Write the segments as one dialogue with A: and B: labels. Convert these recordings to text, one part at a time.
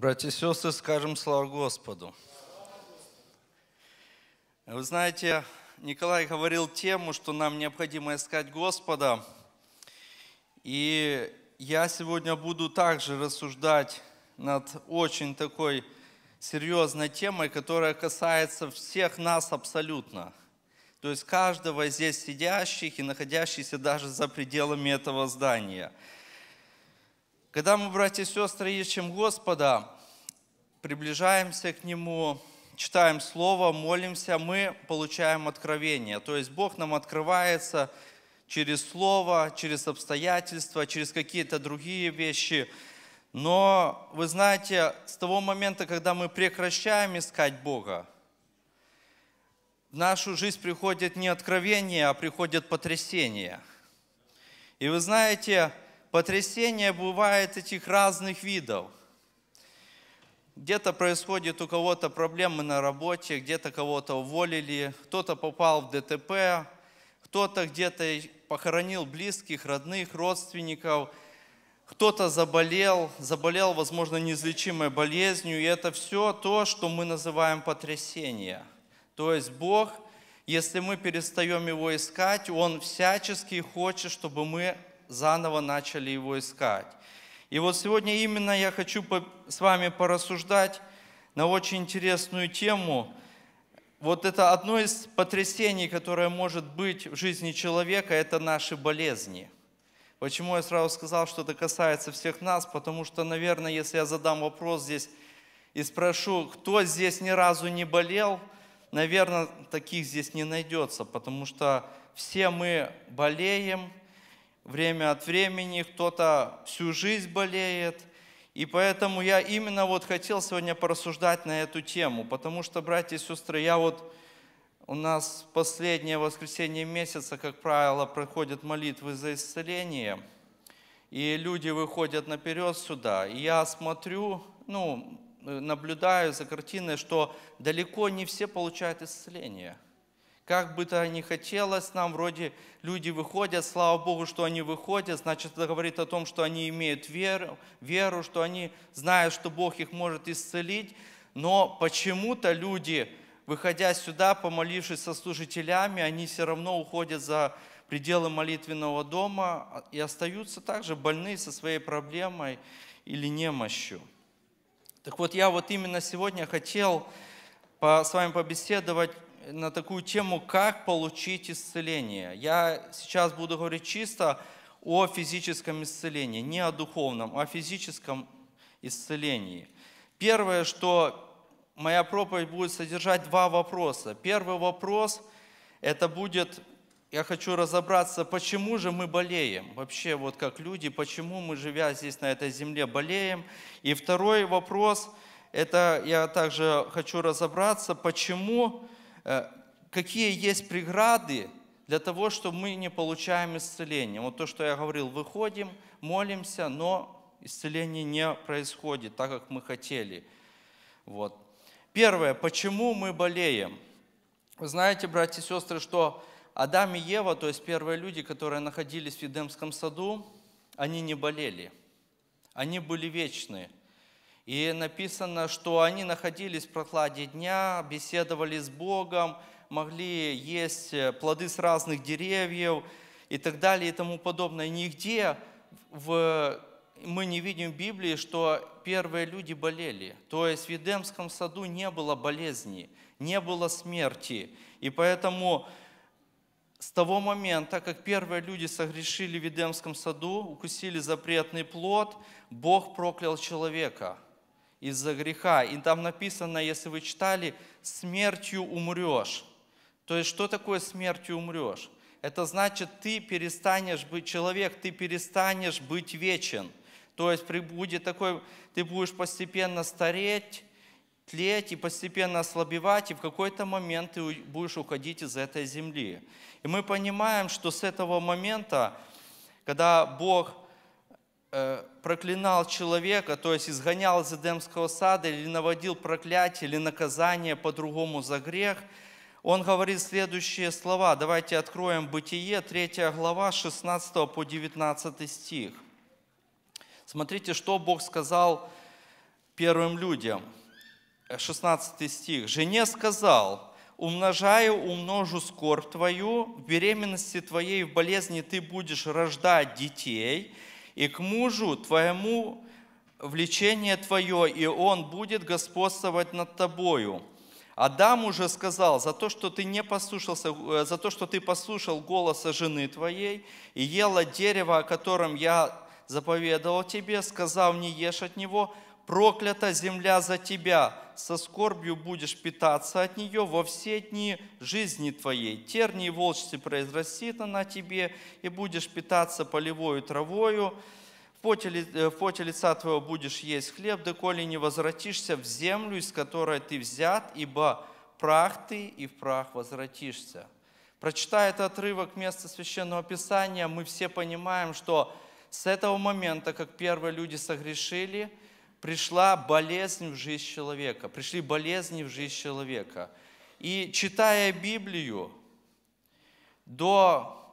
A: Братья и сестры, скажем слава Господу. Вы знаете, Николай говорил тему, что нам необходимо искать Господа. И я сегодня буду также рассуждать над очень такой серьезной темой, которая касается всех нас абсолютно. То есть каждого здесь сидящих и находящихся даже за пределами этого здания – когда мы, братья и сестры, ищем Господа, приближаемся к Нему, читаем Слово, молимся, мы получаем откровение. То есть Бог нам открывается через Слово, через обстоятельства, через какие-то другие вещи. Но вы знаете, с того момента, когда мы прекращаем искать Бога, в нашу жизнь приходит не откровение, а приходит потрясение. И вы знаете, Потрясения бывают этих разных видов. Где-то происходит у кого-то проблемы на работе, где-то кого-то уволили, кто-то попал в ДТП, кто-то где-то похоронил близких, родных, родственников, кто-то заболел, заболел, возможно, неизлечимой болезнью, и это все то, что мы называем потрясение. То есть Бог, если мы перестаем Его искать, Он всячески хочет, чтобы мы заново начали его искать. И вот сегодня именно я хочу с вами порассуждать на очень интересную тему. Вот это одно из потрясений, которое может быть в жизни человека, это наши болезни. Почему я сразу сказал, что это касается всех нас? Потому что, наверное, если я задам вопрос здесь и спрошу, кто здесь ни разу не болел, наверное, таких здесь не найдется, потому что все мы болеем, время от времени, кто-то всю жизнь болеет. И поэтому я именно вот хотел сегодня порассуждать на эту тему, потому что, братья и сестры, я вот у нас последнее воскресенье месяца, как правило, проходят молитвы за исцеление, и люди выходят наперед сюда. И я смотрю, ну, э, наблюдаю за картиной, что далеко не все получают исцеление – как бы то ни хотелось нам, вроде люди выходят, слава Богу, что они выходят, значит, это говорит о том, что они имеют веру, веру, что они знают, что Бог их может исцелить, но почему-то люди, выходя сюда, помолившись со служителями, они все равно уходят за пределы молитвенного дома и остаются также больны со своей проблемой или немощью. Так вот, я вот именно сегодня хотел с вами побеседовать на такую тему, как получить исцеление. Я сейчас буду говорить чисто о физическом исцелении, не о духовном, а о физическом исцелении. Первое, что моя проповедь будет содержать два вопроса. Первый вопрос – это будет, я хочу разобраться, почему же мы болеем, вообще вот как люди, почему мы, живя здесь на этой земле, болеем. И второй вопрос – это я также хочу разобраться, почему Э, какие есть преграды для того, чтобы мы не получаем исцеление. Вот то, что я говорил, выходим, молимся, но исцеление не происходит так, как мы хотели. Вот. Первое, почему мы болеем? Вы знаете, братья и сестры, что Адам и Ева, то есть первые люди, которые находились в Едемском саду, они не болели. Они были вечные. И написано, что они находились в прохладе дня, беседовали с Богом, могли есть э, плоды с разных деревьев и так далее и тому подобное. Нигде в... мы не видим в Библии, что первые люди болели. То есть в Эдемском саду не было болезни, не было смерти. И поэтому с того момента, как первые люди согрешили в Эдемском саду, укусили запретный плод, Бог проклял человека – из-за греха. И там написано, если вы читали, смертью умрешь. То есть что такое смертью умрешь? Это значит, ты перестанешь быть человек, ты перестанешь быть вечен. То есть прибудет такой, ты будешь постепенно стареть, тлеть и постепенно ослабевать, и в какой-то момент ты будешь уходить из этой земли. И мы понимаем, что с этого момента, когда Бог Э, проклинал человека, то есть изгонял из Эдемского сада или наводил проклятие или наказание по-другому за грех, он говорит следующие слова. Давайте откроем Бытие, 3 глава, 16 по 19 стих. Смотрите, что Бог сказал первым людям. 16 стих. «Жене сказал, умножаю, умножу скорбь твою, в беременности твоей, в болезни ты будешь рождать детей, и к мужу твоему влечение твое, и он будет господствовать над тобою». Адам уже сказал, за то, что ты не послушался, э, за то, что ты послушал голоса жены твоей и ела дерево, о котором я заповедовал тебе, сказал не ешь от него, проклята земля за тебя, со скорбью будешь питаться от нее во все дни жизни твоей. Тернии и волчцы произрастит она тебе, и будешь питаться полевою травою, в поте, э, в поте лица твоего будешь есть хлеб, доколе не возвратишься в землю, из которой ты взят, ибо прах ты и в прах возвратишься». Прочитая этот отрывок места Священного Писания, мы все понимаем, что с этого момента, как первые люди согрешили – пришла болезнь в жизнь человека, пришли болезни в жизнь человека. И читая Библию до,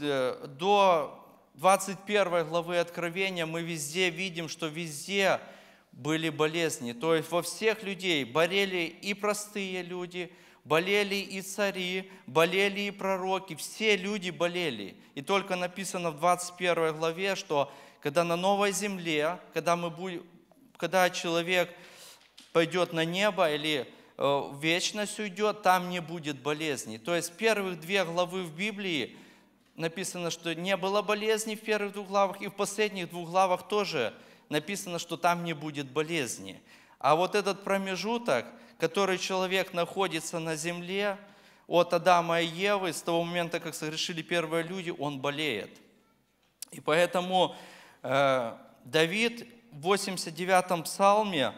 A: э, до 21 главы Откровения мы везде видим, что везде были болезни. То есть во всех людей болели и простые люди, болели и цари, болели и пророки, все люди болели. И только написано в 21 главе, что когда на новой земле, когда мы когда человек пойдет на небо или э, в вечность уйдет, там не будет болезней. То есть первых две главы в Библии написано, что не было болезней в первых двух главах, и в последних двух главах тоже написано, что там не будет болезни. А вот этот промежуток, который человек находится на земле, от Адама и Евы, с того момента, как согрешили первые люди, он болеет. И поэтому э, Давид 89-м псалме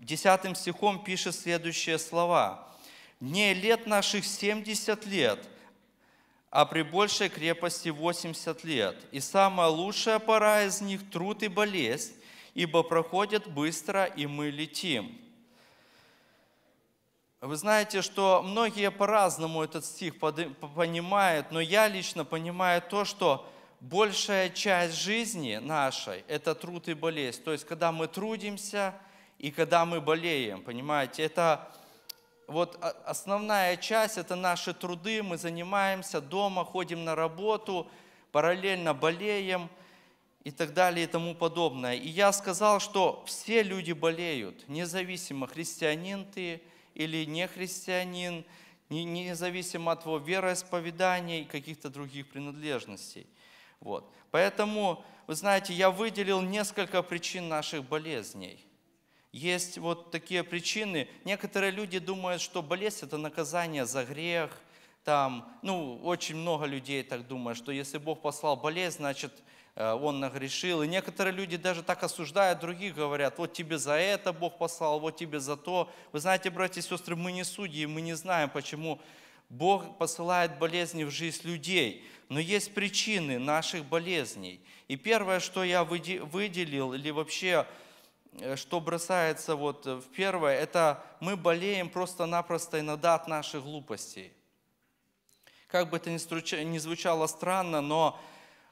A: 10 стихом пишет следующие слова. «Мне лет наших 70 лет, а при большей крепости 80 лет. И самая лучшая пора из них – труд и болезнь, ибо проходят быстро, и мы летим». Вы знаете, что многие по-разному этот стих понимают, но я лично понимаю то, что большая часть жизни нашей – это труд и болезнь. То есть, когда мы трудимся и когда мы болеем, понимаете, это вот основная часть – это наши труды, мы занимаемся дома, ходим на работу, параллельно болеем и так далее и тому подобное. И я сказал, что все люди болеют, независимо, христианин ты или не христианин, независимо от твоего вероисповедания и каких-то других принадлежностей – вот. Поэтому, вы знаете, я выделил несколько причин наших болезней. Есть вот такие причины. Некоторые люди думают, что болезнь – это наказание за грех. Там, ну, очень много людей так думают, что если Бог послал болезнь, значит, э, он нагрешил. И некоторые люди даже так осуждают других, говорят, вот тебе за это Бог послал, вот тебе за то. Вы знаете, братья и сестры, мы не судьи, мы не знаем, почему Бог посылает болезни в жизнь людей. Но есть причины наших болезней. И первое, что я выделил, или вообще, э, что бросается вот в первое, это мы болеем просто-напросто иногда от наших глупостей. Как бы это ни звучало странно, но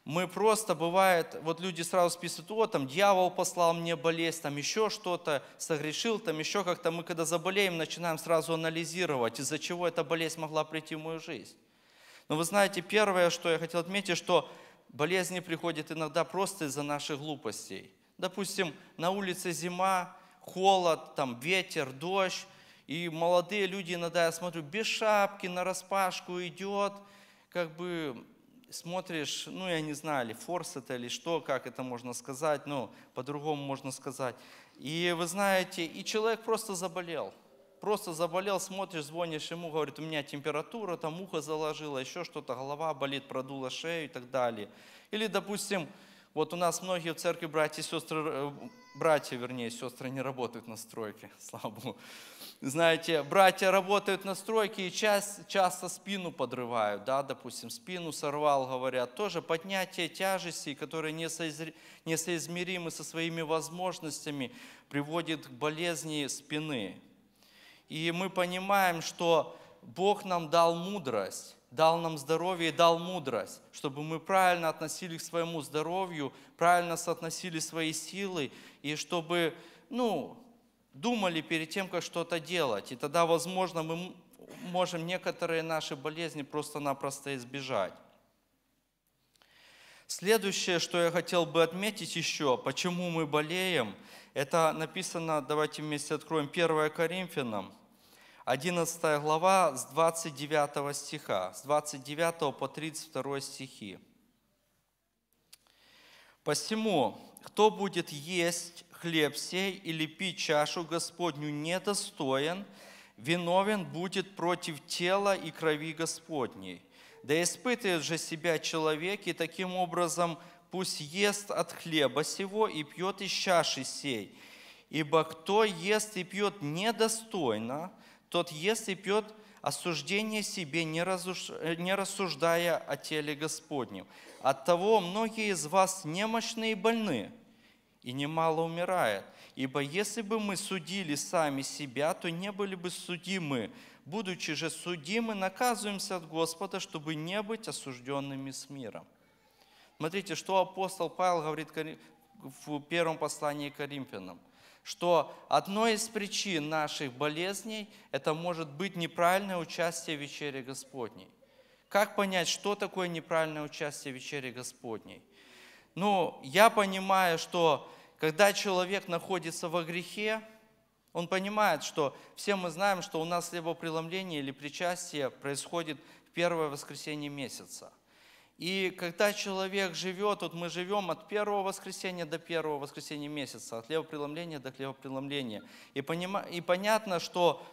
A: мы просто, бывает, вот люди сразу списывают, о, там дьявол послал мне болезнь, там еще что-то, согрешил, там еще как-то. Мы когда заболеем, начинаем сразу анализировать, из-за чего эта болезнь могла прийти в мою жизнь. Но вы знаете, первое, что я хотел отметить, что болезни приходят иногда просто из-за наших глупостей. Допустим, на улице зима, холод, там ветер, дождь, и молодые люди иногда, я смотрю, без шапки, на распашку идет, как бы смотришь, ну, я не знаю, или форс это, или что, как это можно сказать, ну, по-другому можно сказать. И вы знаете, и человек просто заболел просто заболел, смотришь, звонишь ему, говорит, у меня температура, там ухо заложило, еще что-то, голова болит, продула шею и так далее. Или, допустим, вот у нас многие в церкви братья и сестры, э, братья, вернее, сестры не работают на стройке, слава Богу. Знаете, братья работают на стройке и часто, часто спину подрывают, да, допустим, спину сорвал, говорят, тоже поднятие тяжести, которые несоизмеримы со своими возможностями, приводит к болезни спины, и мы понимаем, что Бог нам дал мудрость, дал нам здоровье и дал мудрость, чтобы мы правильно относились к своему здоровью, правильно соотносили свои силы, и чтобы, ну, думали перед тем, как что-то делать. И тогда, возможно, мы можем некоторые наши болезни просто-напросто избежать. Следующее, что я хотел бы отметить еще, почему мы болеем, это написано, давайте вместе откроем 1 Коринфянам, 11 глава с 29 стиха, с 29 по 32 стихи. «Посему, кто будет есть хлеб сей или пить чашу Господню недостоин, виновен будет против тела и крови Господней. Да испытывает же себя человек, и таким образом пусть ест от хлеба сего и пьет из чаши сей. Ибо кто ест и пьет недостойно – тот ест и пьет осуждение себе, не, разуш... не рассуждая о теле Господнем. Оттого многие из вас немощны и больны, и немало умирает. Ибо если бы мы судили сами себя, то не были бы судимы. Будучи же судимы, наказываемся от Господа, чтобы не быть осужденными с миром. Смотрите, что апостол Павел говорит в первом послании к Коринфянам что одной из причин наших болезней это может быть неправильное участие в вечере Господней. Как понять, что такое неправильное участие в вечере Господней? Ну, я понимаю, что когда человек находится во грехе, он понимает, что все мы знаем, что у нас либо преломление или причастие происходит в первое воскресенье месяца – и когда человек живет, вот мы живем от первого воскресенья до первого воскресенья месяца, от левопреломления до левопреломления. И, понима, и понятно, что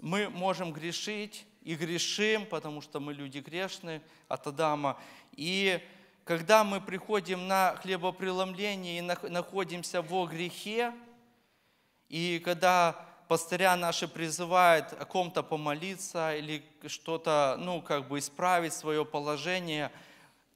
A: мы можем грешить и грешим, потому что мы люди грешны от Адама. И когда мы приходим на хлебопреломление и находимся во грехе, и когда пастыря наши призывают о ком-то помолиться или что-то, ну, как бы исправить свое положение –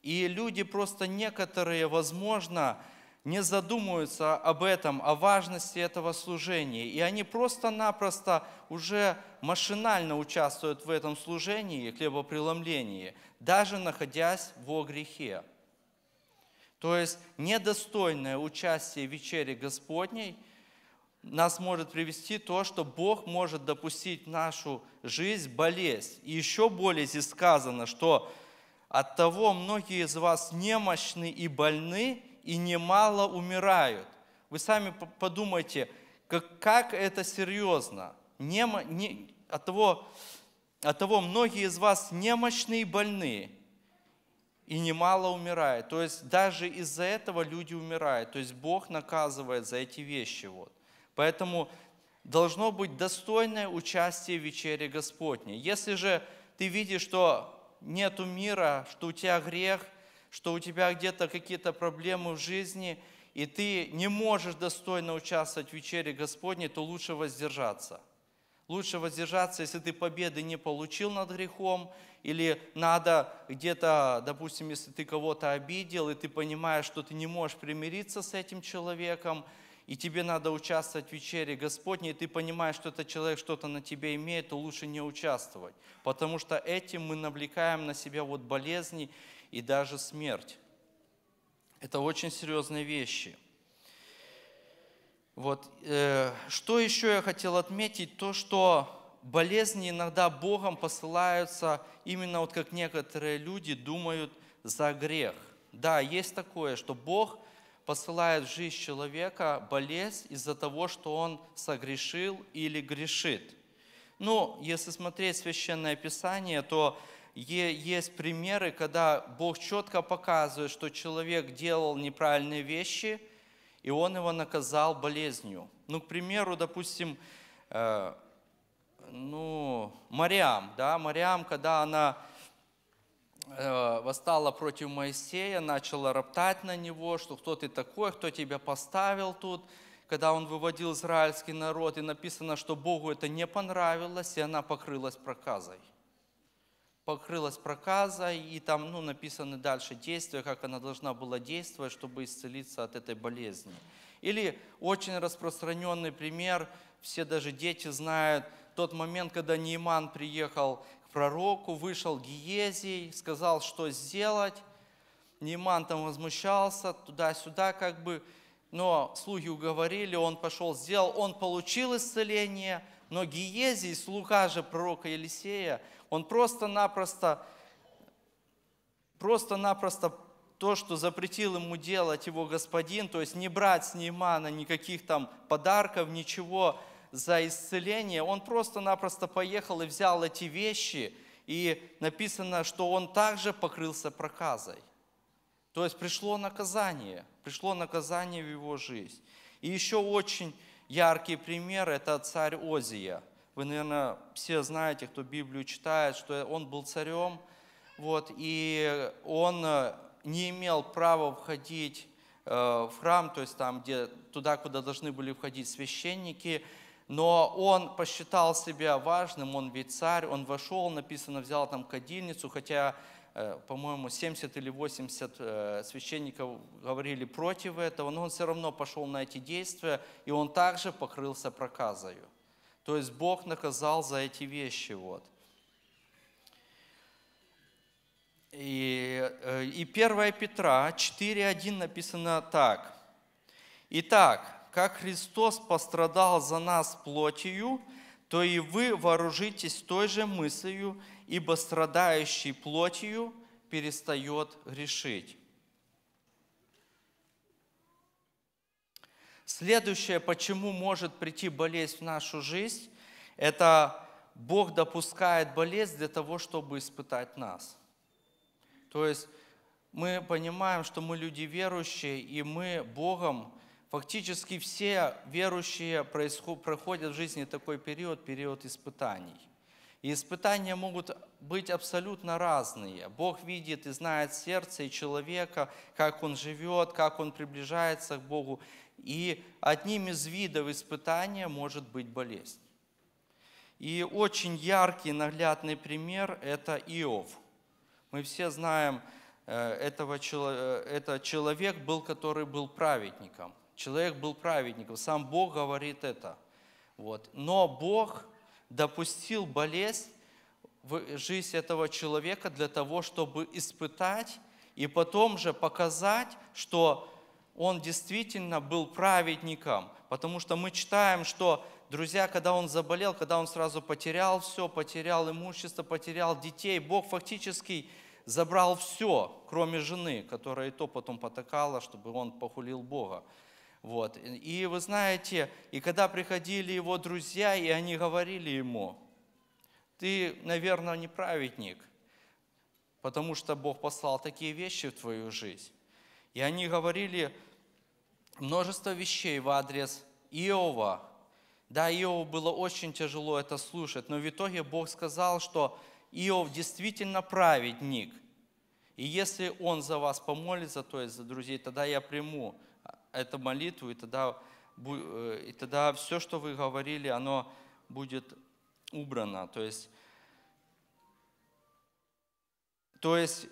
A: и люди просто некоторые, возможно, не задумываются об этом, о важности этого служения. И они просто-напросто уже машинально участвуют в этом служении, хлебопреломлении, даже находясь во грехе. То есть недостойное участие в вечере Господней нас может привести то, что Бог может допустить в нашу жизнь болезнь. И еще более здесь сказано, что от того многие из вас немощны и больны, и немало умирают. Вы сами подумайте, как, как это серьезно. Немо, не, от, того, от того многие из вас немощны и больны, и немало умирают. То есть даже из-за этого люди умирают. То есть Бог наказывает за эти вещи. Вот. Поэтому должно быть достойное участие в вечере Господней. Если же ты видишь, что нету мира, что у тебя грех, что у тебя где-то какие-то проблемы в жизни, и ты не можешь достойно участвовать в вечере Господней, то лучше воздержаться. Лучше воздержаться, если ты победы не получил над грехом, или надо где-то, допустим, если ты кого-то обидел, и ты понимаешь, что ты не можешь примириться с этим человеком – и тебе надо участвовать в вечере Господней, и ты понимаешь, что этот человек что-то на тебе имеет, то лучше не участвовать, потому что этим мы навлекаем на себя вот болезни и даже смерть. Это очень серьезные вещи. Вот, э, что еще я хотел отметить, то, что болезни иногда Богом посылаются именно вот как некоторые люди думают за грех. Да, есть такое, что Бог – посылает в жизнь человека болезнь из-за того, что он согрешил или грешит. Ну, если смотреть Священное Писание, то есть примеры, когда Бог четко показывает, что человек делал неправильные вещи, и Он его наказал болезнью. Ну, к примеру, допустим, э, ну, Мариам, да, Мариам, когда она Э, восстала против Моисея, начала роптать на него, что кто ты такой, кто тебя поставил тут, когда он выводил израильский народ, и написано, что Богу это не понравилось, и она покрылась проказой. Покрылась проказой, и там ну, написаны дальше действия, как она должна была действовать, чтобы исцелиться от этой болезни. Или очень распространенный пример, все даже дети знают, тот момент, когда Нейман приехал пророку, вышел Гиезий, сказал, что сделать. Нейман там возмущался, туда-сюда как бы, но слуги уговорили, он пошел, сделал, он получил исцеление, но Гиезий, слуга же пророка Елисея, он просто-напросто, просто-напросто то, что запретил ему делать его господин, то есть не брать с Неймана никаких там подарков, ничего, за исцеление, он просто-напросто поехал и взял эти вещи, и написано, что он также покрылся проказой. То есть пришло наказание, пришло наказание в его жизнь. И еще очень яркий пример – это царь Озия. Вы, наверное, все знаете, кто Библию читает, что он был царем, вот, и он э, не имел права входить э, в храм, то есть там, где, туда, куда должны были входить священники, но он посчитал себя важным, он ведь царь, он вошел, написано, взял там кадильницу, хотя, э, по-моему, 70 или 80 э, священников говорили против этого, но он все равно пошел на эти действия, и он также покрылся проказою. То есть Бог наказал за эти вещи. Вот. И, э, и 1 Петра 4.1 написано так. Итак, как Христос пострадал за нас плотью, то и вы вооружитесь той же мыслью, ибо страдающий плотью перестает грешить. Следующее, почему может прийти болезнь в нашу жизнь, это Бог допускает болезнь для того, чтобы испытать нас. То есть мы понимаем, что мы люди верующие, и мы Богом Фактически все верующие проходят в жизни такой период, период испытаний. И испытания могут быть абсолютно разные. Бог видит и знает сердце и человека, как он живет, как он приближается к Богу. И одним из видов испытания может быть болезнь. И очень яркий, наглядный пример – это Иов. Мы все знаем, э, этого, э, это человек был, который был праведником. Человек был праведником. Сам Бог говорит это. Вот. Но Бог допустил болезнь в жизнь этого человека для того, чтобы испытать и потом же показать, что он действительно был праведником. Потому что мы читаем, что, друзья, когда он заболел, когда он сразу потерял все, потерял имущество, потерял детей, Бог фактически забрал все, кроме жены, которая и то потом потакала, чтобы он похулил Бога. Вот. И вы знаете, и когда приходили его друзья, и они говорили ему, ты, наверное, не праведник, потому что Бог послал такие вещи в твою жизнь. И они говорили множество вещей в адрес Иова. Да, Иову было очень тяжело это слушать, но в итоге Бог сказал, что Иов действительно праведник. И если он за вас помолится, то есть за друзей, тогда я приму эту молитву, и тогда, э, и тогда все, что вы говорили, оно будет убрано. То есть, то есть,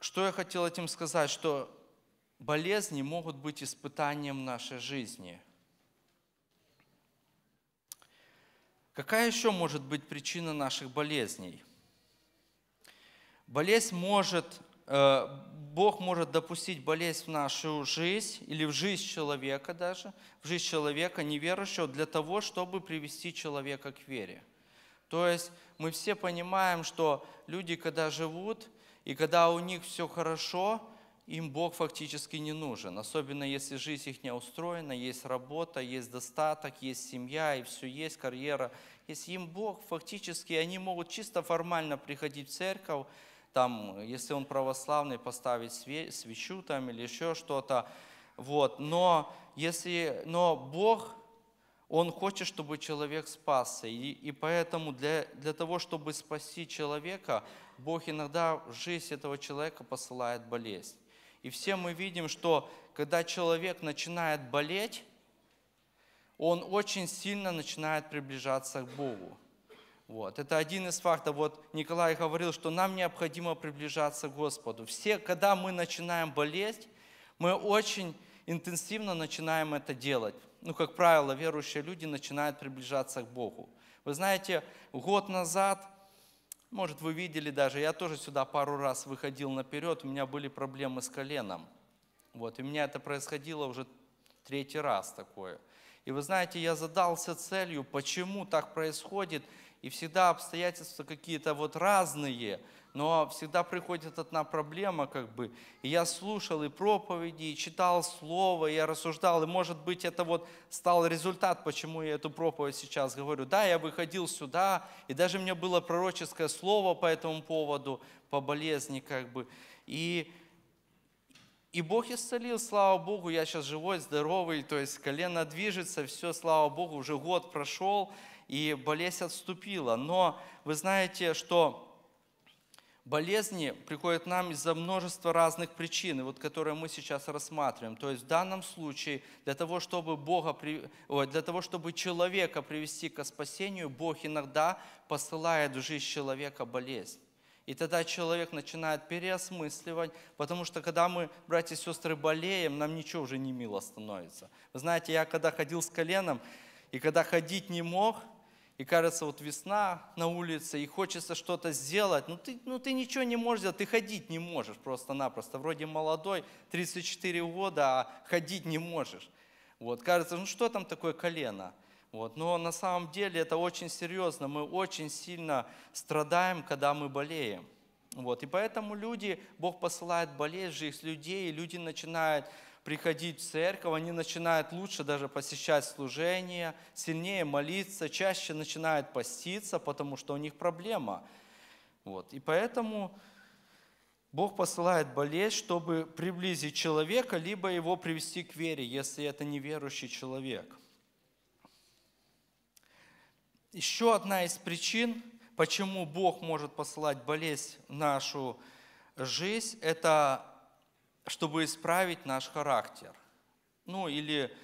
A: что я хотел этим сказать, что болезни могут быть испытанием нашей жизни. Какая еще может быть причина наших болезней? Болезнь может Э, Бог может допустить болезнь в нашу жизнь или в жизнь человека даже, в жизнь человека неверующего для того, чтобы привести человека к вере. То есть мы все понимаем, что люди, когда живут, и когда у них все хорошо, им Бог фактически не нужен. Особенно если жизнь их не устроена, есть работа, есть достаток, есть семья, и все есть, карьера. Если им Бог фактически, они могут чисто формально приходить в церковь, там, если он православный, поставить свечу там или еще что-то. Вот. Но, если, но Бог, Он хочет, чтобы человек спасся. И, и поэтому для, для того, чтобы спасти человека, Бог иногда в жизнь этого человека посылает болезнь. И все мы видим, что когда человек начинает болеть, он очень сильно начинает приближаться к Богу. Вот. Это один из фактов. Вот Николай говорил, что нам необходимо приближаться к Господу. Все, когда мы начинаем болеть, мы очень интенсивно начинаем это делать. Ну, как правило, верующие люди начинают приближаться к Богу. Вы знаете, год назад, может, вы видели даже, я тоже сюда пару раз выходил наперед, у меня были проблемы с коленом. Вот, и у меня это происходило уже третий раз такое. И вы знаете, я задался целью, почему так происходит – и всегда обстоятельства какие-то вот разные, но всегда приходит одна проблема как бы. И я слушал и проповеди, и читал слово, и я рассуждал, и может быть это вот стал результат, почему я эту проповедь сейчас говорю. Да, я выходил сюда, и даже мне было пророческое слово по этому поводу, по болезни как бы. И и Бог исцелил, слава Богу, я сейчас живой, здоровый, то есть колено движется, все, слава Богу, уже год прошел, и болезнь отступила. Но вы знаете, что болезни приходят к нам из-за множества разных причин, вот, которые мы сейчас рассматриваем. То есть в данном случае для того, чтобы, Бога, для того, чтобы человека привести к спасению, Бог иногда посылает в жизнь человека болезнь. И тогда человек начинает переосмысливать, потому что когда мы, братья и сестры, болеем, нам ничего уже не мило становится. Вы знаете, я когда ходил с коленом, и когда ходить не мог, и кажется, вот весна на улице, и хочется что-то сделать, но ну ты, ну, ты ничего не можешь сделать, ты ходить не можешь просто-напросто. Вроде молодой, 34 года, а ходить не можешь. Вот, кажется, ну что там такое колено? Вот. Но на самом деле это очень серьезно. Мы очень сильно страдаем, когда мы болеем. Вот. И поэтому люди, Бог посылает болезнь в жизнь людей, и люди начинают приходить в церковь, они начинают лучше даже посещать служения, сильнее молиться, чаще начинают поститься, потому что у них проблема. Вот. И поэтому Бог посылает болезнь, чтобы приблизить человека, либо его привести к вере, если это неверующий человек. Еще одна из причин, почему Бог может посылать болезнь в нашу жизнь, это чтобы исправить наш характер. Ну или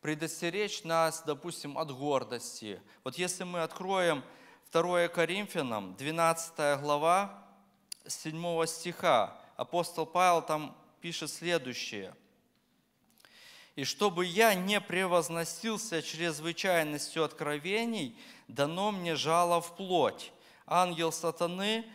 A: предостеречь нас, допустим, от гордости. Вот если мы откроем 2 Коринфянам, 12 глава, 7 стиха, апостол Павел там пишет следующее. «И чтобы я не превозносился чрезвычайностью откровений, дано мне жало в плоть. Ангел сатаны –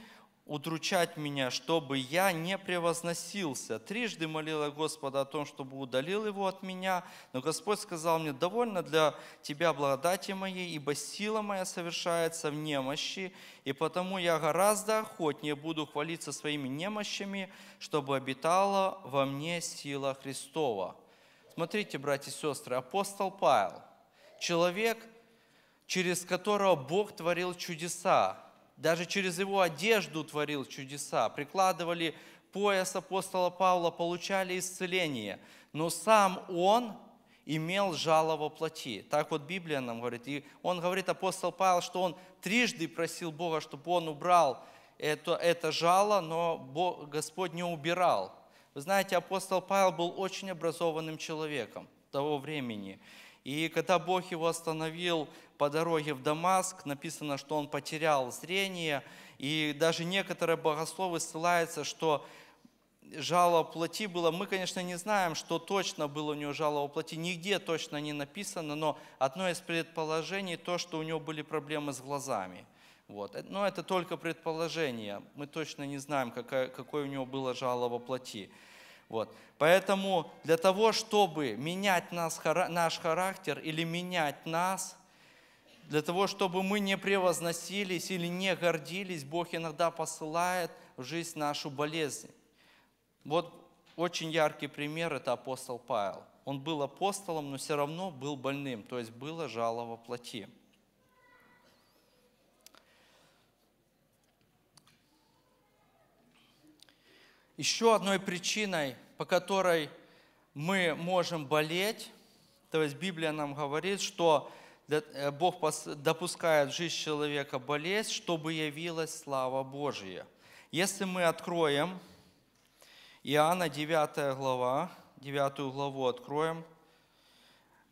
A: удручать меня, чтобы я не превозносился. Трижды молила Господа о том, чтобы удалил его от меня, но Господь сказал мне, довольно для тебя благодати моей, ибо сила моя совершается в немощи, и потому я гораздо охотнее буду хвалиться своими немощами, чтобы обитала во мне сила Христова. Смотрите, братья и сестры, апостол Павел, человек, через которого Бог творил чудеса, даже через его одежду творил чудеса, прикладывали пояс апостола Павла, получали исцеление, но сам он имел жало во плоти. Так вот Библия нам говорит. И он говорит, апостол Павел, что он трижды просил Бога, чтобы он убрал это, это жало, но Бог, Господь не убирал. Вы знаете, апостол Павел был очень образованным человеком того времени. И когда Бог его остановил по дороге в Дамаск написано, что он потерял зрение, и даже некоторые богословы ссылаются, что жало плоти было. Мы, конечно, не знаем, что точно было у него жало плоти, нигде точно не написано, но одно из предположений то, что у него были проблемы с глазами. Вот. Э, но это только предположение. Мы точно не знаем, какая, какое у него было жало плоти. Вот. Поэтому для того, чтобы менять нас, наш характер или менять нас, для того, чтобы мы не превозносились или не гордились, Бог иногда посылает в жизнь нашу болезнь. Вот очень яркий пример – это апостол Павел. Он был апостолом, но все равно был больным, то есть было жало во плоти. Еще одной причиной, по которой мы можем болеть, то есть Библия нам говорит, что Э, Бог допускает в жизнь человека болезнь, чтобы явилась слава Божья. Если мы откроем Иоанна 9 глава, 9 главу откроем,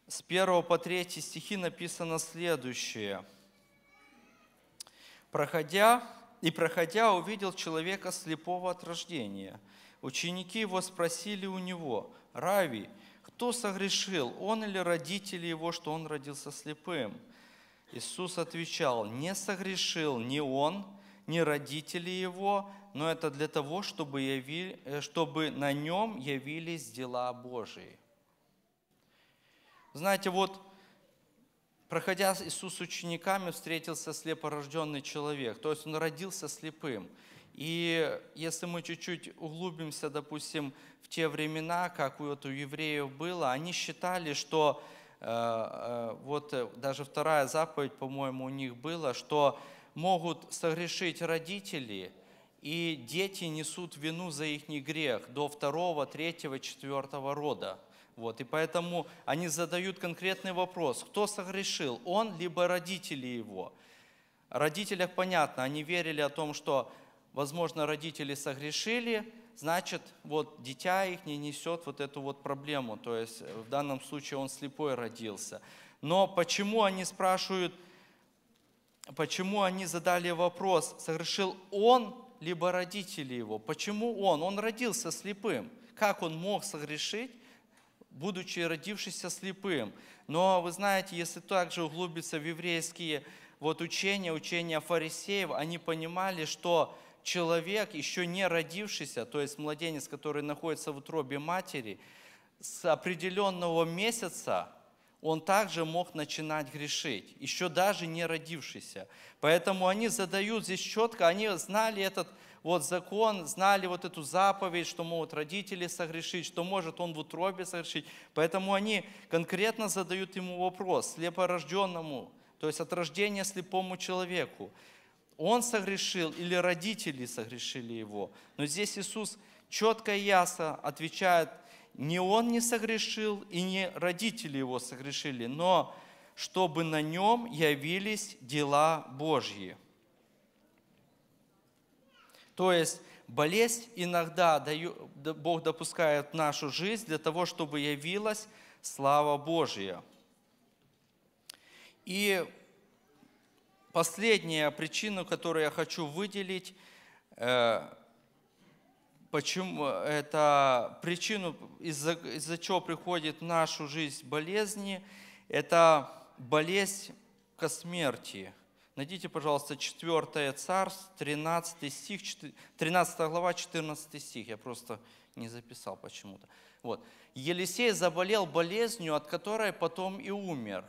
A: с 1 по 3 стихи написано следующее. «Проходя, и проходя, увидел человека слепого от рождения. Ученики его спросили у него, «Рави, кто согрешил, он или родители его, что он родился слепым? Иисус отвечал, не согрешил ни он, ни родители его, но это для того, чтобы, яви, э, чтобы на нем явились дела Божии. Знаете, вот проходя Иисус с учениками, встретился слепорожденный человек, то есть он родился слепым. И если мы чуть-чуть углубимся, допустим, в те времена, как у у евреев было, они считали, что э, э, вот э, даже вторая заповедь, по-моему, у них была, что могут согрешить родители, и дети несут вину за их грех до второго, третьего, четвертого рода. Вот, и поэтому они задают конкретный вопрос, кто согрешил, он либо родители его. родителях понятно, они верили о том, что возможно, родители согрешили, значит, вот дитя их не несет вот эту вот проблему. То есть э, в данном случае он слепой родился. Но почему они спрашивают, почему они задали вопрос, согрешил он, либо родители его? Почему он? Он родился слепым. Как он мог согрешить, будучи родившимся слепым? Но вы знаете, если также углубиться в еврейские вот учения, учения фарисеев, они понимали, что человек, еще не родившийся, то есть младенец, который находится в утробе матери, с определенного месяца он также мог начинать грешить, еще даже не родившийся. Поэтому они задают здесь четко, они знали этот вот закон, знали вот эту заповедь, что могут родители согрешить, что может он в утробе согрешить. Поэтому они конкретно задают ему вопрос, слепорожденному, то есть от рождения слепому человеку он согрешил или родители согрешили его. Но здесь Иисус четко и ясно отвечает, не он не согрешил и не родители его согрешили, но чтобы на нем явились дела Божьи. То есть болезнь иногда Бог допускает в нашу жизнь для того, чтобы явилась слава Божья. И последняя причина, которую я хочу выделить, э, почему это причину, из-за, из чего приходит в нашу жизнь болезни, это болезнь ко смерти. Найдите, пожалуйста, 4 Царств, 13 стих, 13 глава, 14 стих. Я просто не записал почему-то. Вот. Елисей заболел болезнью, от которой потом и умер.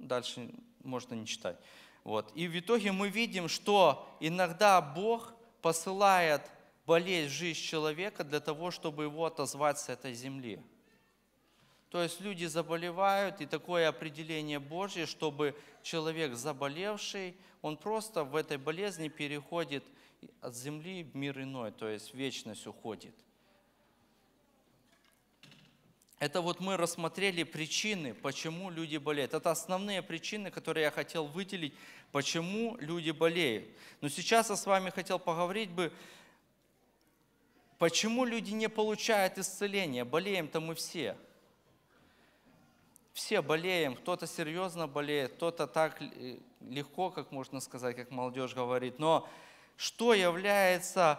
A: Дальше можно не читать. Вот. И в итоге мы видим, что иногда Бог посылает болезнь в жизнь человека для того, чтобы его отозвать с этой земли. То есть люди заболевают, и такое определение Божье, чтобы человек заболевший, он просто в этой болезни переходит от земли в мир иной, то есть в вечность уходит – это вот мы рассмотрели причины, почему люди болеют. Это основные причины, которые я хотел выделить, почему люди болеют. Но сейчас я с вами хотел поговорить бы, почему люди не получают исцеления. Болеем-то мы все. Все болеем, кто-то серьезно болеет, кто-то так э, легко, как можно сказать, как молодежь говорит. Но что является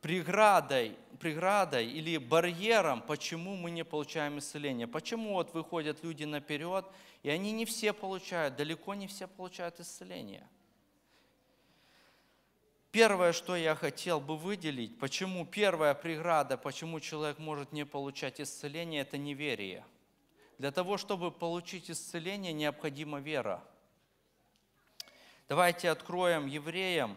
A: преградой, преградой или барьером, почему мы не получаем исцеление. Почему вот выходят люди наперед, и они не все получают, далеко не все получают исцеление. Первое, что я хотел бы выделить, почему первая преграда, почему человек может не получать исцеление, это неверие. Для того, чтобы получить исцеление, необходима вера. Давайте откроем Евреям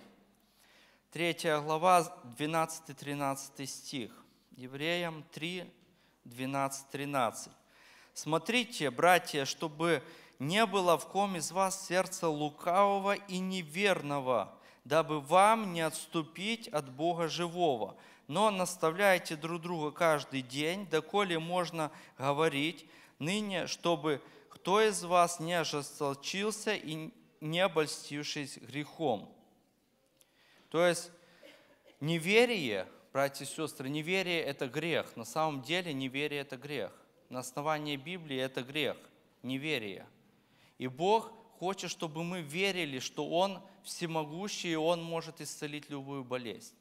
A: 3 глава, 12-13 стих. Евреям 3, 12-13. «Смотрите, братья, чтобы не было в ком из вас сердца лукавого и неверного, дабы вам не отступить от Бога живого. Но наставляйте друг друга каждый день, доколе можно говорить ныне, чтобы кто из вас не ожесточился и не обольстившись грехом». То есть неверие, братья и сестры, неверие – это грех. На самом деле неверие – это грех. На основании Библии это грех, неверие. И Бог хочет, чтобы мы верили, что Он всемогущий, и Он может исцелить любую болезнь.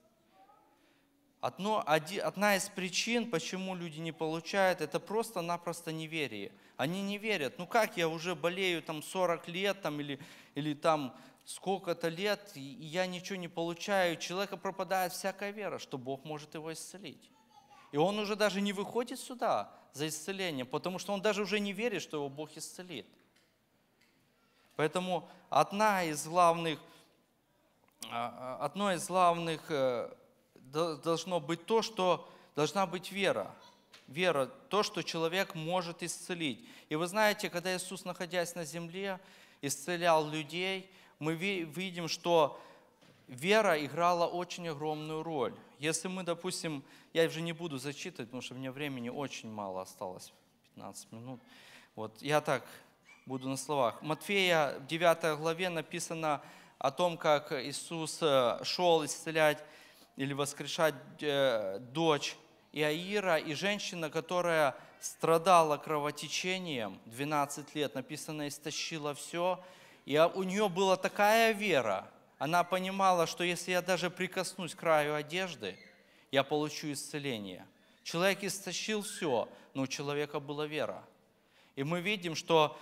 A: Одно, один, одна из причин, почему люди не получают, это просто-напросто неверие. Они не верят. Ну как я уже болею там 40 лет там, или, или там сколько-то лет, и я ничего не получаю, у человека пропадает всякая вера, что Бог может его исцелить. И он уже даже не выходит сюда за исцелением, потому что он даже уже не верит, что его Бог исцелит. Поэтому одна из главных, а, а, одно из главных э, должно быть то, что должна быть вера. Вера, то, что человек может исцелить. И вы знаете, когда Иисус, находясь на земле, исцелял людей – мы видим, что вера играла очень огромную роль. Если мы, допустим, я уже не буду зачитывать, потому что у меня времени очень мало осталось, 15 минут. Вот я так буду на словах. Матфея в 9 главе написано о том, как Иисус э, шел исцелять или воскрешать э, дочь Иаира и женщина, которая страдала кровотечением 12 лет, написано, истощила все, и а, у нее была такая вера, она понимала, что если я даже прикоснусь к краю одежды, я получу исцеление. Человек истощил все, но у человека была вера. И мы видим, что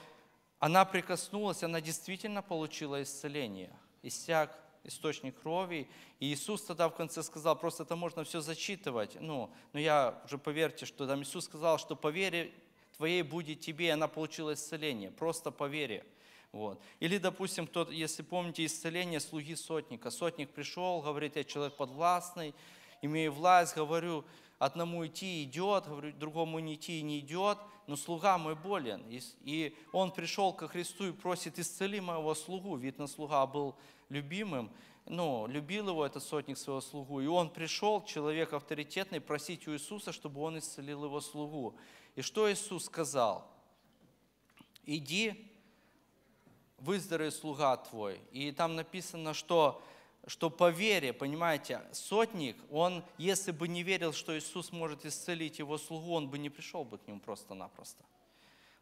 A: она прикоснулась, она действительно получила исцеление. Истяк источник крови. И Иисус тогда в конце сказал, просто это можно все зачитывать. Ну, но я уже поверьте, что там Иисус сказал, что по вере твоей будет тебе, и она получила исцеление. Просто по вере. Вот. Или, допустим, кто если помните исцеление слуги сотника. Сотник пришел, говорит, я человек подвластный, имею власть, говорю, одному идти идет, говорю, другому не идти не идет, но слуга мой болен. И, и он пришел ко Христу и просит, исцели моего слугу. Видно, слуга был любимым, ну, любил его этот сотник своего слугу. И он пришел, человек авторитетный, просить у Иисуса, чтобы он исцелил его слугу. И что Иисус сказал? Иди, выздоровеет слуга твой. И там написано, что, что по вере, понимаете, сотник, он, если бы не верил, что Иисус может исцелить его слугу, он бы не пришел бы к нему просто-напросто.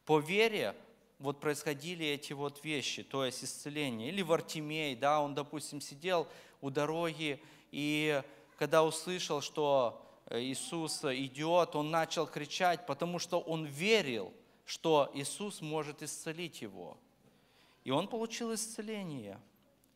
A: По вере вот происходили эти вот вещи, то есть исцеление. Или Вартимей, да, он, допустим, сидел у дороги, и когда услышал, что э, Иисус идет, он начал кричать, потому что он верил, что Иисус может исцелить его и он получил исцеление.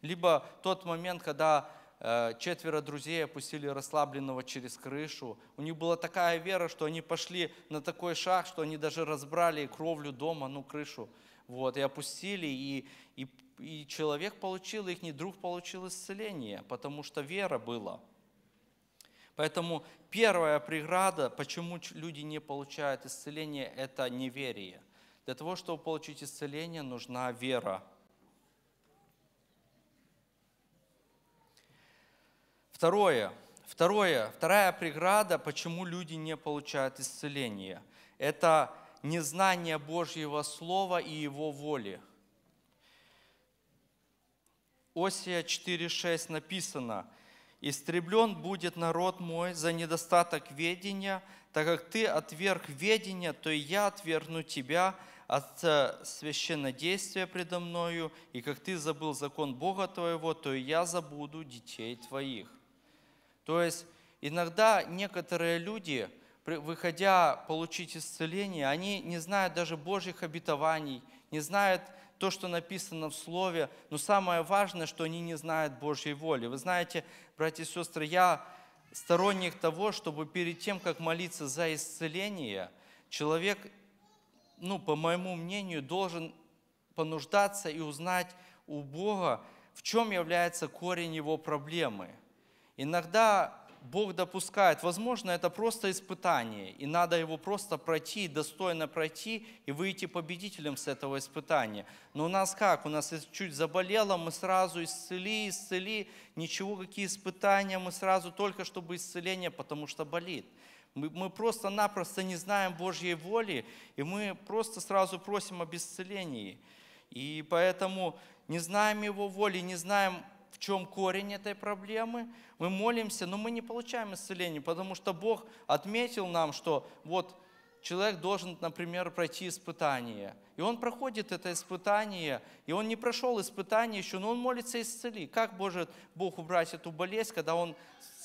A: Либо тот момент, когда э, четверо друзей опустили расслабленного через крышу. У них была такая вера, что они пошли на такой шаг, что они даже разбрали кровлю дома, ну, крышу. Вот, и опустили, и, и, и человек получил, их не друг получил исцеление, потому что вера была. Поэтому первая преграда, почему люди не получают исцеление, это неверие – для того, чтобы получить исцеление, нужна вера. Второе. Второе. Вторая преграда, почему люди не получают исцеление. Это незнание Божьего Слова и Его воли. Осия 4.6 написано, «Истреблен будет народ мой за недостаток ведения, так как ты отверг ведение, то и я отвергну тебя, Отца священное действие предо мною, и как ты забыл закон Бога твоего, то и я забуду детей твоих». То есть иногда некоторые люди, выходя получить исцеление, они не знают даже Божьих обетований, не знают то, что написано в Слове, но самое важное, что они не знают Божьей воли. Вы знаете, братья и сестры, я сторонник того, чтобы перед тем, как молиться за исцеление, человек ну, по моему мнению, должен понуждаться и узнать у Бога, в чем является корень его проблемы. Иногда Бог допускает, возможно, это просто испытание, и надо его просто пройти, достойно пройти и выйти победителем с этого испытания. Но у нас как? У нас чуть заболело, мы сразу исцели, исцели, ничего, какие испытания, мы сразу только чтобы исцеление, потому что болит. Мы, мы просто-напросто не знаем Божьей воли, и мы просто сразу просим об исцелении. И поэтому не знаем Его воли, не знаем, в чем корень этой проблемы. Мы молимся, но мы не получаем исцеления, потому что Бог отметил нам, что вот человек должен, например, пройти испытание. И он проходит это испытание, и он не прошел испытание еще, но он молится исцели. Как может Бог убрать эту болезнь, когда он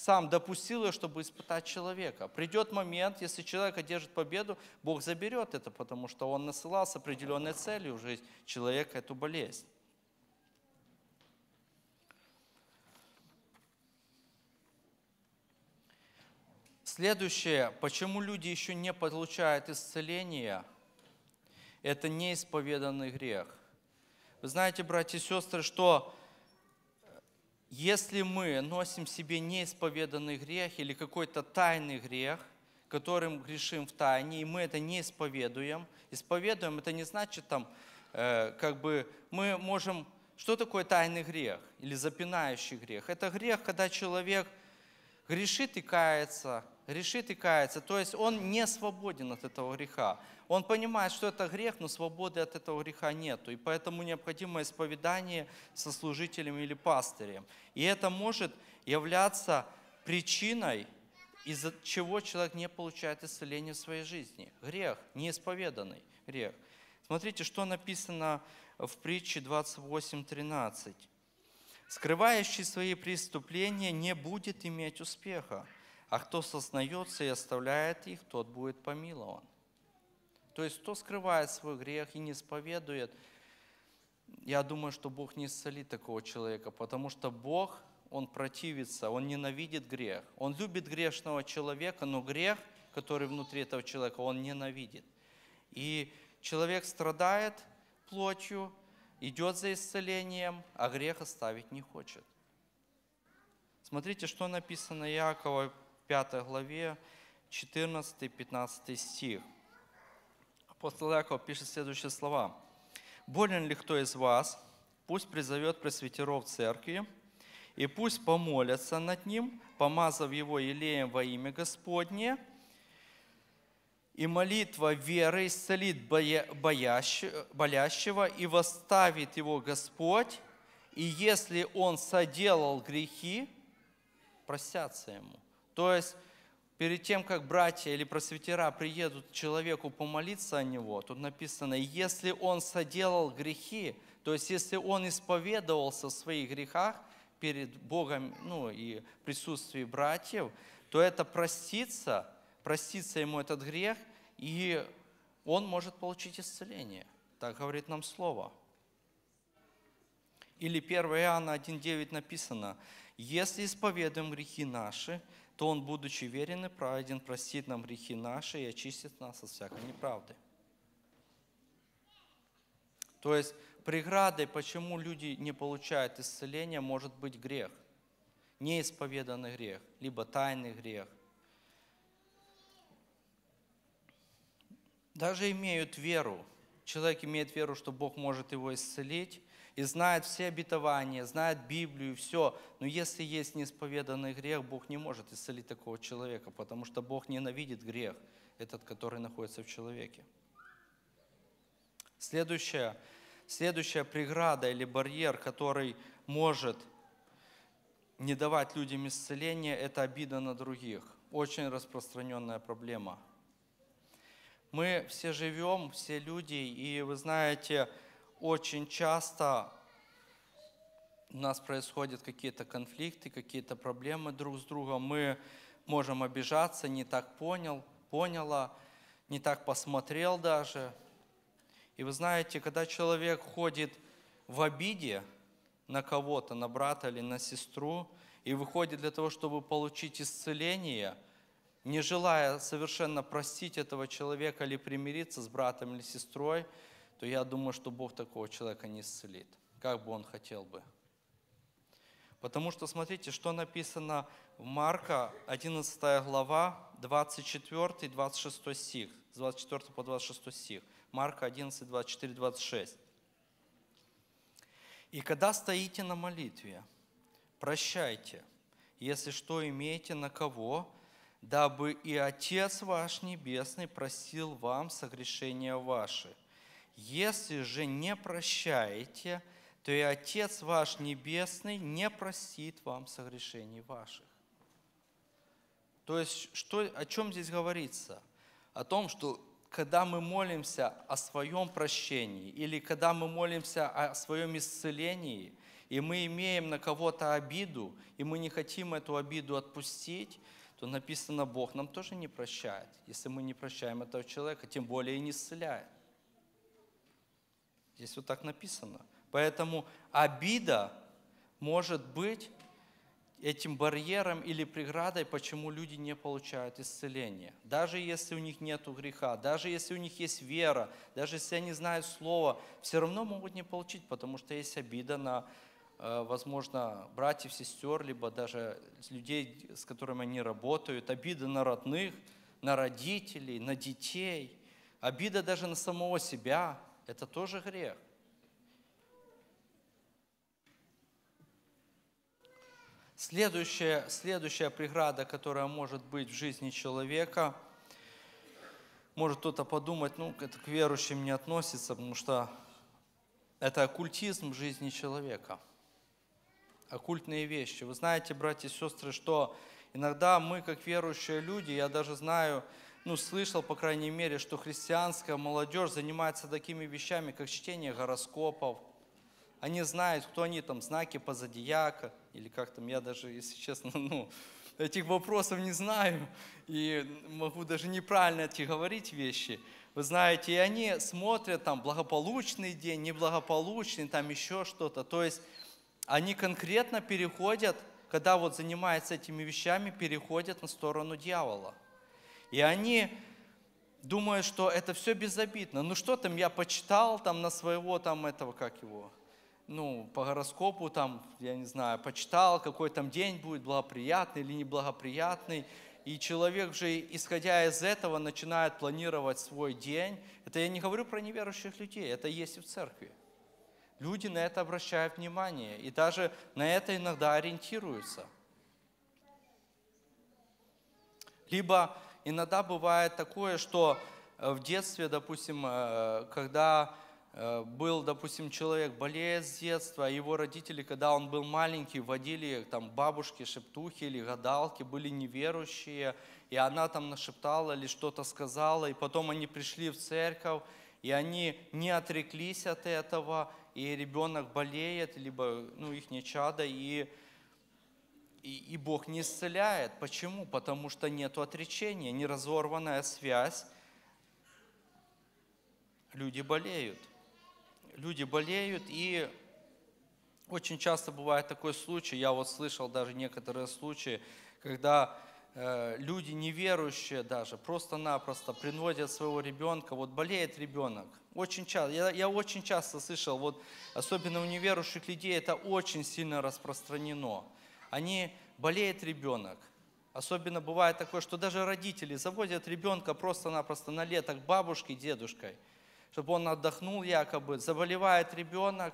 A: сам допустил ее, чтобы испытать человека. Придет момент, если человек одержит победу, Бог заберет это, потому что он насылал с определенной целью в жизнь человека эту болезнь. Следующее, почему люди еще не получают исцеление, это неисповеданный грех. Вы знаете, братья и сестры, что если мы носим себе неисповеданный грех или какой-то тайный грех, которым грешим в тайне, и мы это не исповедуем, исповедуем, это не значит там, э, как бы мы можем... Что такое тайный грех или запинающий грех? Это грех, когда человек грешит и кается, решит и кается. То есть он не свободен от этого греха. Он понимает, что это грех, но свободы от этого греха нету. И поэтому необходимо исповедание со служителем или пастырем. И это может являться причиной, из-за чего человек не получает исцеление в своей жизни. Грех, неисповеданный грех. Смотрите, что написано в притче 28.13. «Скрывающий свои преступления не будет иметь успеха, а кто сознается и оставляет их, тот будет помилован. То есть, кто скрывает свой грех и не исповедует, я думаю, что Бог не исцелит такого человека, потому что Бог, Он противится, Он ненавидит грех. Он любит грешного человека, но грех, который внутри этого человека, Он ненавидит. И человек страдает плотью, идет за исцелением, а грех оставить не хочет. Смотрите, что написано Якова, 5 главе, 14-15 стих. Апостол Яков пишет следующие слова. «Болен ли кто из вас, пусть призовет пресвитеров церкви, и пусть помолятся над ним, помазав его елеем во имя Господне, и молитва веры исцелит болящего, и восставит его Господь, и если он соделал грехи, простятся ему. То есть перед тем, как братья или просветера приедут к человеку помолиться о него, тут написано, если он соделал грехи, то есть если он исповедовался в своих грехах перед Богом ну, и присутствии братьев, то это проститься, проститься ему этот грех, и он может получить исцеление. Так говорит нам Слово. Или 1 Иоанна 1.9 написано, «Если исповедуем грехи наши, то Он, будучи верен и праведен, простит нам грехи наши и очистит нас от всякой неправды. То есть преградой, почему люди не получают исцеления, может быть грех. Неисповеданный грех, либо тайный грех. Даже имеют веру. Человек имеет веру, что Бог может его исцелить, и знает все обетования, знает Библию, все. Но если есть неисповеданный грех, Бог не может исцелить такого человека, потому что Бог ненавидит грех, этот, который находится в человеке. Следующая, следующая преграда или барьер, который может не давать людям исцеления, это обида на других. Очень распространенная проблема. Мы все живем, все люди, и вы знаете, очень часто у нас происходят какие-то конфликты, какие-то проблемы друг с другом. Мы можем обижаться, не так понял, поняла, не так посмотрел даже. И вы знаете, когда человек ходит в обиде на кого-то, на брата или на сестру, и выходит для того, чтобы получить исцеление, не желая совершенно простить этого человека или примириться с братом или сестрой, то я думаю, что Бог такого человека не исцелит, как бы он хотел бы. Потому что смотрите, что написано в Марка, 11 глава, 24, 26 стих, с 24 по 26 стих. Марка 11, 24, 26. «И когда стоите на молитве, прощайте, если что имеете на кого, дабы и Отец ваш Небесный просил вам согрешения ваши». Если же не прощаете, то и Отец ваш Небесный не простит вам согрешений ваших. То есть что, о чем здесь говорится? О том, что когда мы молимся о своем прощении или когда мы молимся о своем исцелении, и мы имеем на кого-то обиду, и мы не хотим эту обиду отпустить, то написано, Бог нам тоже не прощает, если мы не прощаем этого человека, тем более и не исцеляет. Здесь вот так написано. Поэтому обида может быть этим барьером или преградой, почему люди не получают исцеления, Даже если у них нет греха, даже если у них есть вера, даже если они знают Слово, все равно могут не получить, потому что есть обида на, э, возможно, братьев, сестер, либо даже людей, с которыми они работают, обида на родных, на родителей, на детей, обида даже на самого себя – это тоже грех. Следующая, следующая преграда, которая может быть в жизни человека, может кто-то подумать, ну, это к верующим не относится, потому что это оккультизм в жизни человека. Оккультные вещи. Вы знаете, братья и сестры, что иногда мы, как верующие люди, я даже знаю, ну, слышал, по крайней мере, что христианская молодежь занимается такими вещами, как чтение гороскопов. Они знают, кто они там, знаки по зодиака, или как там, я даже, если честно, ну, этих вопросов не знаю, и могу даже неправильно эти говорить вещи. Вы знаете, и они смотрят там благополучный день, неблагополучный, там еще что-то. То есть они конкретно переходят, когда вот занимаются этими вещами, переходят на сторону дьявола – и они думают, что это все безобидно. Ну что там, я почитал там на своего там этого, как его, ну, по гороскопу там, я не знаю, почитал, какой там день будет, благоприятный или неблагоприятный. И человек же, исходя из этого, начинает планировать свой день. Это я не говорю про неверующих людей, это есть и в церкви. Люди на это обращают внимание и даже на это иногда ориентируются. Либо иногда бывает такое, что э, в детстве, допустим, э, когда э, был, допустим, человек болеет с детства, а его родители, когда он был маленький, водили там бабушки, шептухи или гадалки, были неверующие, и она там нашептала или что-то сказала, и потом они пришли в церковь, и они не отреклись от этого, и ребенок болеет, либо ну, их не чадо, и и, и Бог не исцеляет. Почему? Потому что нет отречения, не разорванная связь. Люди болеют. Люди болеют, и очень часто бывает такой случай, я вот слышал даже некоторые случаи, когда э, люди неверующие даже просто-напросто приводят своего ребенка, вот болеет ребенок. Очень часто, я, я очень часто слышал, вот особенно у неверующих людей это очень сильно распространено они болеет ребенок. Особенно бывает такое, что даже родители заводят ребенка просто-напросто на лето к бабушке, дедушкой, чтобы он отдохнул якобы. Заболевает ребенок,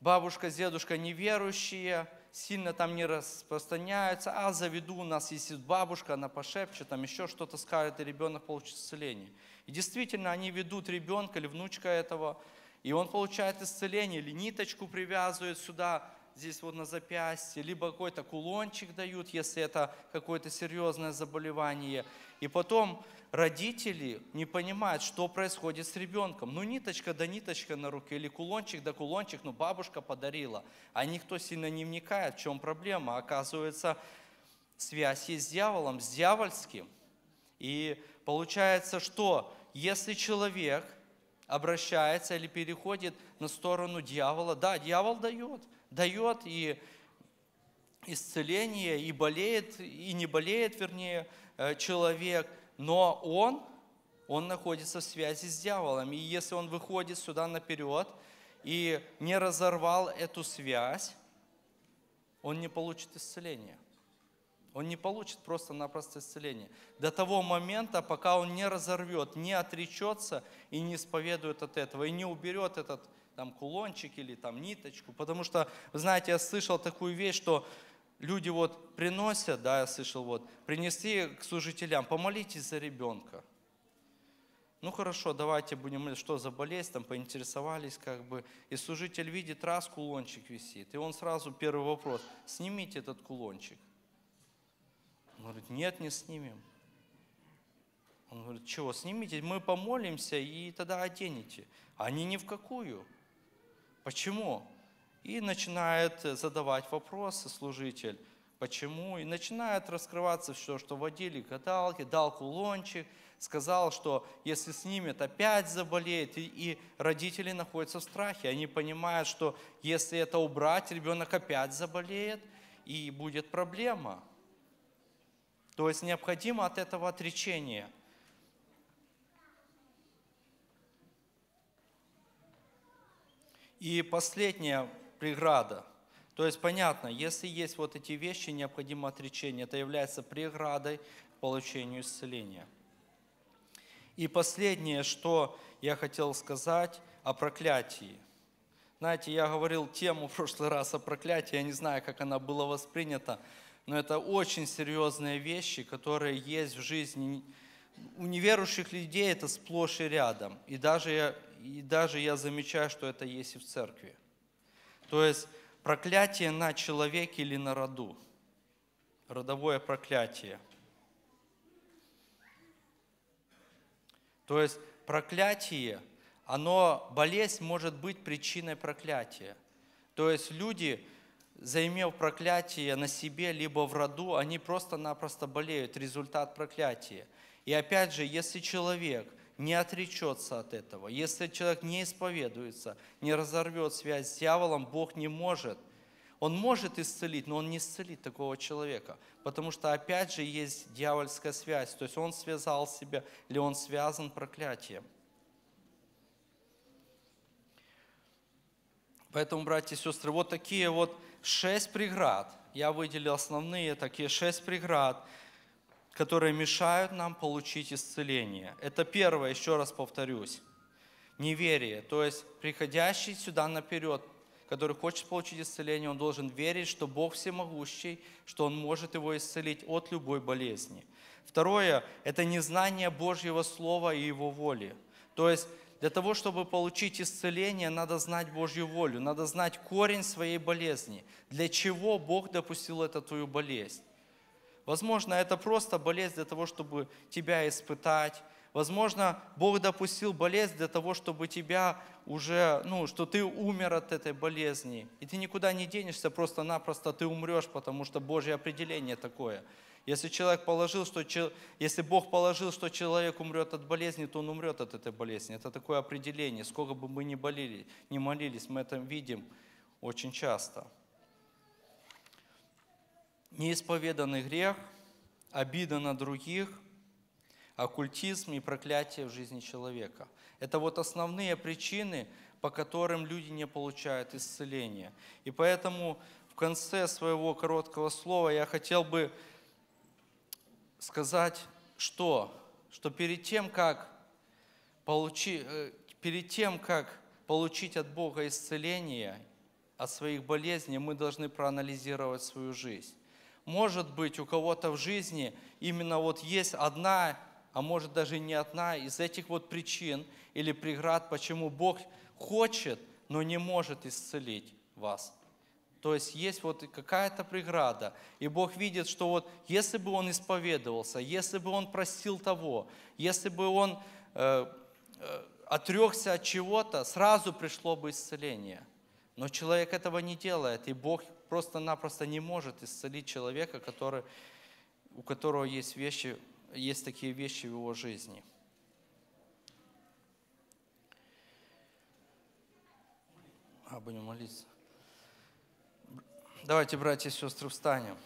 A: бабушка с дедушкой неверующие, сильно там не распространяются, а заведу у нас есть бабушка, она пошепчет, там еще что-то скажет, и ребенок получит исцеление. И действительно, они ведут ребенка или внучка этого, и он получает исцеление, или ниточку привязывает сюда, здесь вот на запястье, либо какой-то кулончик дают, если это какое-то серьезное заболевание. И потом родители не понимают, что происходит с ребенком. Ну, ниточка да ниточка на руке, или кулончик да кулончик, ну, бабушка подарила. А никто сильно не вникает, в чем проблема. Оказывается, связь есть с дьяволом, с дьявольским. И получается, что если человек обращается или переходит на сторону дьявола, да, дьявол дает – дает и исцеление, и болеет, и не болеет, вернее, э, человек, но он, он находится в связи с дьяволом. И если он выходит сюда наперед и не разорвал эту связь, он не получит исцеления. Он не получит просто-напросто исцеление. До того момента, пока он не разорвет, не отречется и не исповедует от этого, и не уберет этот там кулончик или там ниточку. Потому что, вы знаете, я слышал такую вещь, что люди вот приносят, да, я слышал, вот, принести к служителям, помолитесь за ребенка. Ну хорошо, давайте будем, э, что за болезнь, там поинтересовались как бы. И служитель видит, раз кулончик висит. И он сразу первый вопрос, снимите этот кулончик. Он говорит, нет, не снимем. Он говорит, чего, снимите, мы помолимся и тогда оденете. А они ни в какую. Почему? И начинает задавать вопросы служитель, почему? И начинает раскрываться все, что водили гадалки, дал кулончик, сказал, что если снимет, опять заболеет. И, и родители находятся в страхе. Они понимают, что если это убрать, ребенок опять заболеет, и будет проблема. То есть необходимо от этого отречение – И последняя преграда. То есть понятно, если есть вот эти вещи, необходимо отречение, это является преградой к получению исцеления. И последнее, что я хотел сказать о проклятии. Знаете, я говорил тему в прошлый раз о проклятии, я не знаю, как она была воспринята, но это очень серьезные вещи, которые есть в жизни у неверующих людей это сплошь и рядом. И даже и даже я замечаю, что это есть и в церкви. То есть проклятие на человеке или на роду. Родовое проклятие. То есть проклятие, оно, болезнь может быть причиной проклятия. То есть люди, заимев проклятие на себе, либо в роду, они просто-напросто болеют, результат проклятия. И опять же, если человек – не отречется от этого. Если человек не исповедуется, не разорвет связь с дьяволом, Бог не может. Он может исцелить, но он не исцелит такого человека, потому что опять же есть дьявольская связь, то есть он связал себя или он связан проклятием. Поэтому, братья и сестры, вот такие вот шесть преград. Я выделил основные такие шесть преград, которые мешают нам получить исцеление. Это первое, еще раз повторюсь, неверие. То есть приходящий сюда наперед, который хочет получить исцеление, он должен верить, что Бог всемогущий, что Он может его исцелить от любой болезни. Второе – это незнание Божьего Слова и Его воли. То есть для того, чтобы получить исцеление, надо знать Божью волю, надо знать корень своей болезни. Для чего Бог допустил эту твою болезнь? Возможно, это просто болезнь для того, чтобы тебя испытать. Возможно, Бог допустил болезнь для того, чтобы тебя уже, ну, что ты умер от этой болезни. И ты никуда не денешься, просто-напросто ты умрешь, потому что Божье определение такое. Если, человек положил, что, если Бог положил, что человек умрет от болезни, то он умрет от этой болезни. Это такое определение. Сколько бы мы ни, болели, не молились, мы это видим очень часто неисповеданный грех, обида на других, оккультизм и проклятие в жизни человека. Это вот основные причины, по которым люди не получают исцеления. И поэтому в конце своего короткого слова я хотел бы сказать, что, что перед тем, как получи, э, перед тем, как получить от Бога исцеление от своих болезней, мы должны проанализировать свою жизнь. Может быть, у кого-то в жизни именно вот есть одна, а может даже не одна из этих вот причин или преград, почему Бог хочет, но не может исцелить вас. То есть есть вот какая-то преграда. И Бог видит, что вот если бы он исповедовался, если бы он простил того, если бы он э, э отрекся от чего-то, сразу пришло бы исцеление. Но человек этого не делает, и Бог просто-напросто не может исцелить человека, который, у которого есть, вещи, есть такие вещи в его жизни. А, будем молиться. Давайте, братья и сестры, встанем.